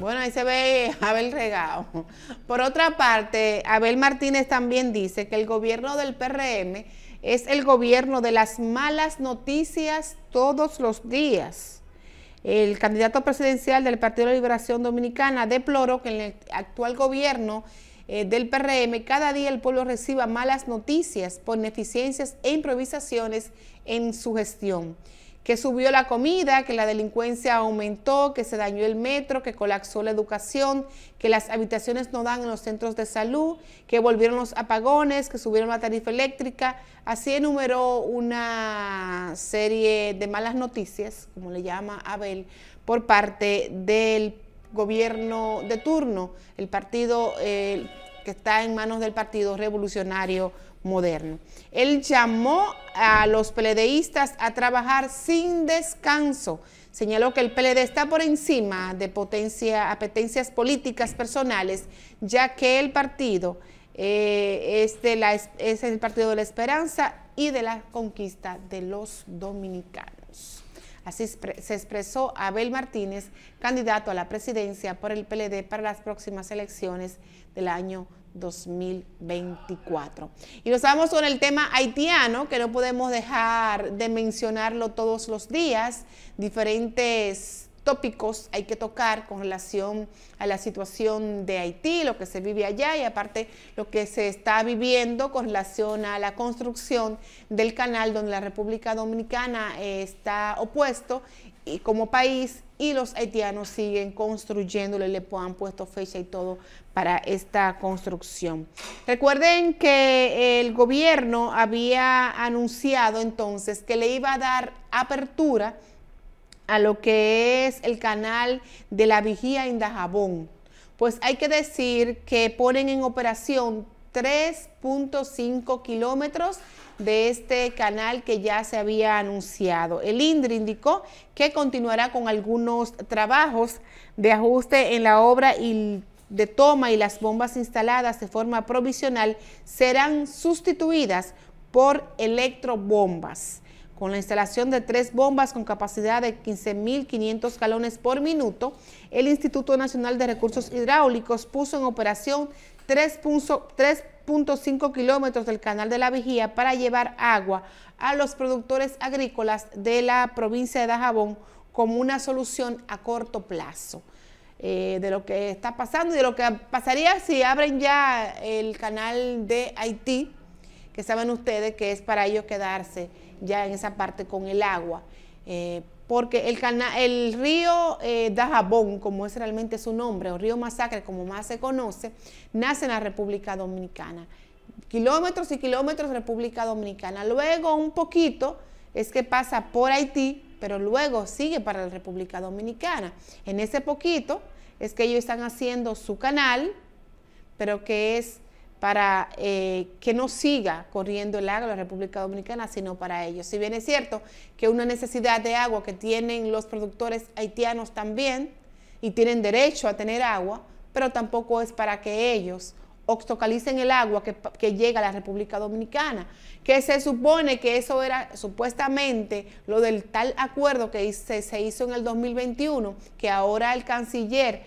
Bueno, ahí se ve Abel Regao. Por otra parte, Abel Martínez también dice que el gobierno del PRM es el gobierno de las malas noticias todos los días. El candidato presidencial del Partido de Liberación Dominicana deploró que en el actual gobierno eh, del PRM cada día el pueblo reciba malas noticias por ineficiencias e improvisaciones en su gestión que subió la comida, que la delincuencia aumentó, que se dañó el metro, que colapsó la educación, que las habitaciones no dan en los centros de salud, que volvieron los apagones, que subieron la tarifa eléctrica. Así enumeró una serie de malas noticias, como le llama Abel, por parte del gobierno de turno, el partido eh, que está en manos del Partido Revolucionario moderno. Él llamó a los peledeístas a trabajar sin descanso. Señaló que el PLD está por encima de potencia, apetencias políticas personales, ya que el partido eh, es, es el partido de la esperanza y de la conquista de los dominicanos. Así se expresó Abel Martínez, candidato a la presidencia por el PLD para las próximas elecciones del año 2024. Y nos vamos con el tema haitiano, que no podemos dejar de mencionarlo todos los días, diferentes tópicos hay que tocar con relación a la situación de Haití, lo que se vive allá y aparte lo que se está viviendo con relación a la construcción del canal donde la República Dominicana eh, está opuesto como país y los haitianos siguen construyéndole le han puesto fecha y todo para esta construcción. Recuerden que el gobierno había anunciado entonces que le iba a dar apertura a lo que es el canal de la vigía Indajabón. Pues hay que decir que ponen en operación 3.5 kilómetros de este canal que ya se había anunciado. El INDRI indicó que continuará con algunos trabajos de ajuste en la obra y de toma y las bombas instaladas de forma provisional serán sustituidas por electrobombas. Con la instalación de tres bombas con capacidad de 15.500 galones por minuto, el Instituto Nacional de Recursos Hidráulicos puso en operación 3.5 kilómetros del canal de la Vigía para llevar agua a los productores agrícolas de la provincia de Dajabón como una solución a corto plazo. Eh, de lo que está pasando y de lo que pasaría si abren ya el canal de Haití, que saben ustedes que es para ellos quedarse ya en esa parte con el agua. Eh, porque el, río eh, Dajabón, como es realmente su nombre, o río Masacre, como más se conoce, nace en la República Dominicana. Kilómetros y kilómetros de República Dominicana. Luego, un poquito, es que pasa por Haití, pero luego sigue para la República Dominicana. En ese poquito es que ellos están haciendo su canal, pero que es para eh, que no siga corriendo el agua en la República Dominicana, sino para ellos. Si bien es cierto que una necesidad de agua que tienen los productores haitianos también, y tienen derecho a tener agua, pero tampoco es para que ellos obstaculicen el agua que, llega a la República Dominicana, que se supone que eso era supuestamente lo del tal acuerdo que se, hizo en el 2021, que ahora el canciller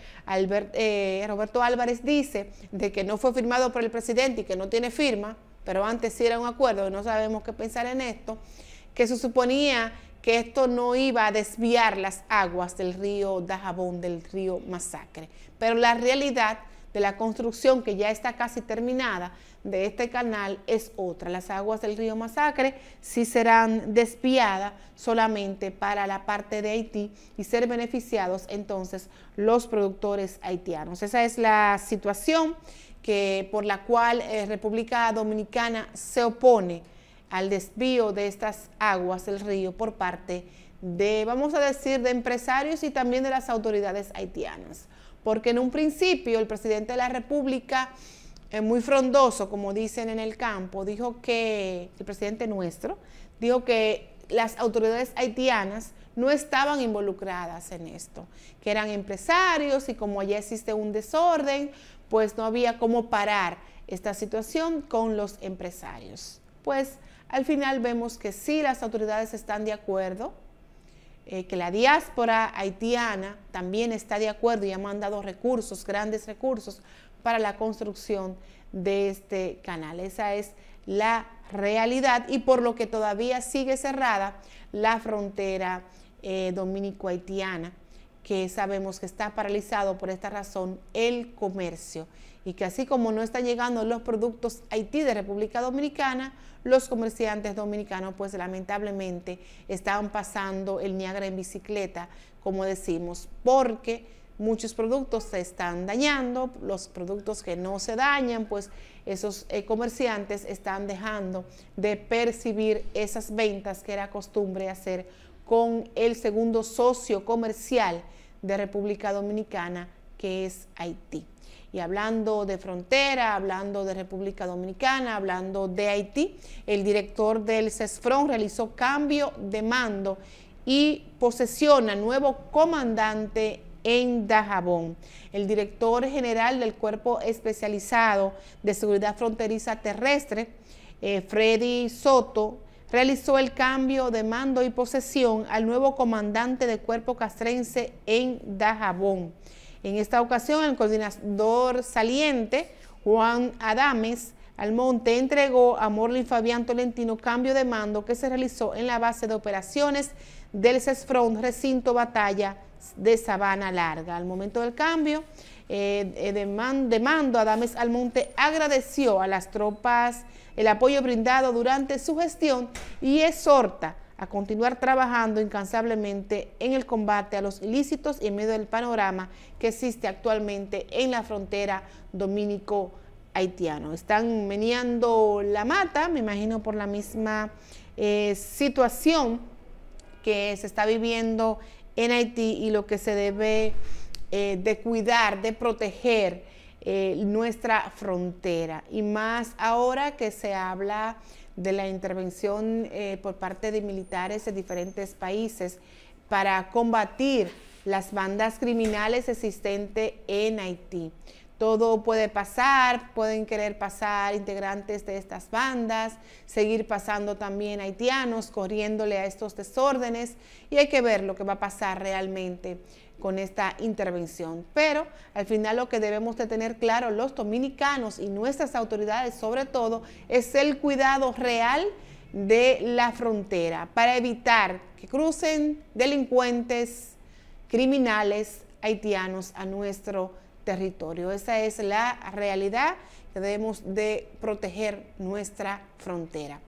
eh, Roberto Álvarez dice de que no fue firmado por el presidente y que no tiene firma, pero antes sí era un acuerdo, no sabemos qué pensar en esto, que se suponía que esto no iba a desviar las aguas del río Dajabón, del río Masacre. Pero la realidad de la construcción que ya está casi terminada de este canal es otra. Las aguas del río Masacre sí serán desviadas solamente para la parte de Haití y ser beneficiados entonces los productores haitianos. Esa es la situación que, por la cual eh, República Dominicana se opone al desvío de estas aguas del río por parte de, vamos a decir, de empresarios y también de las autoridades haitianas porque en un principio el presidente de la República, eh, muy frondoso, como dicen en el campo, dijo que, el presidente nuestro, dijo que las autoridades haitianas no estaban involucradas en esto, que eran empresarios y como allá existe un desorden, pues no había cómo parar esta situación con los empresarios. Pues al final vemos que sí, las autoridades están de acuerdo eh, que la diáspora haitiana también está de acuerdo y ha mandado recursos, grandes recursos, para la construcción de este canal. Esa es la realidad y por lo que todavía sigue cerrada la frontera eh, dominico-haitiana, que sabemos que está paralizado por esta razón el comercio y que así como no están llegando los productos Haití de República Dominicana, los comerciantes dominicanos pues lamentablemente están pasando el Niagara en bicicleta, como decimos, porque muchos productos se están dañando, los productos que no se dañan, pues esos eh, comerciantes están dejando de percibir esas ventas que era costumbre hacer con el segundo socio comercial de República Dominicana, que es Haití. Y hablando de frontera, hablando de República Dominicana, hablando de Haití, el director del CESFRON realizó cambio de mando y posesiona nuevo comandante en Dajabón. El director general del Cuerpo Especializado de Seguridad Fronteriza Terrestre, eh, Freddy Soto, realizó el cambio de mando y posesión al nuevo comandante de Cuerpo Castrense en Dajabón. En esta ocasión, el coordinador saliente, Juan Adames, Almonte entregó a Morlin Fabián Tolentino cambio de mando que se realizó en la base de operaciones del CESFRON Recinto Batalla de Sabana Larga. Al momento del cambio eh, eh, de, mando, Adames Almonte agradeció a las tropas el apoyo brindado durante su gestión y exhorta a continuar trabajando incansablemente en el combate a los ilícitos y en medio del panorama que existe actualmente en la frontera dominico-haitiano. Están meneando la mata, me imagino por la misma eh, situación que se está viviendo en Haití y lo que se debe eh, de cuidar, de proteger eh, nuestra frontera. Y más ahora que se habla de la intervención eh, por parte de militares de diferentes países para combatir las bandas criminales existentes en Haití. Todo puede pasar, pueden querer pasar integrantes de estas bandas, seguir pasando también haitianos corriéndole a estos desórdenes y hay que ver lo que va a pasar realmente con esta intervención. Pero al final lo que debemos de tener claro los dominicanos y nuestras autoridades sobre todo es el cuidado real de la frontera para evitar que crucen delincuentes, criminales haitianos a nuestro territorio. Esa es la realidad que debemos de proteger nuestra frontera.